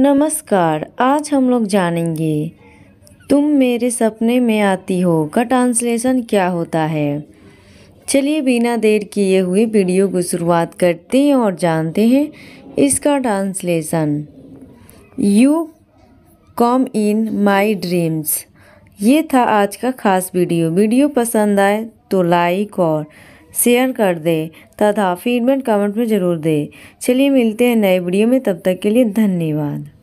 नमस्कार आज हम लोग जानेंगे तुम मेरे सपने में आती हो का ट्रांसलेशन क्या होता है चलिए बिना देर किए हुए वीडियो को शुरुआत करते हैं और जानते हैं इसका translation you come in my dreams ये था आज का खास वीडियो वीडियो पसंद आए तो लाइक और शेयर कर दें तथा फीडबैक कमेंट में ज़रूर दें चलिए मिलते हैं नए वीडियो में तब तक के लिए धन्यवाद